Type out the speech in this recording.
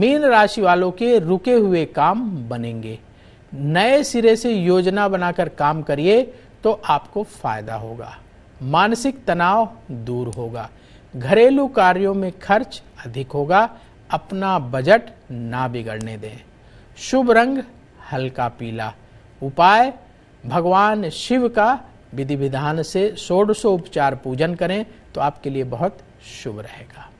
mean राशि वालों के रुके हुए काम बनेंगे नए सिरे से योजना बनाकर काम करिए तो आपको फायदा होगा मानसिक तनाव दूर होगा घरेलू कार्यों में खर्च अधिक होगा अपना बजट ना बिगड़ने दें शुभ रंग हल्का पीला उपाय भगवान शिव का विधि विधान से उपचार पूजन करें तो आपके लिए बहुत शुभ रहेगा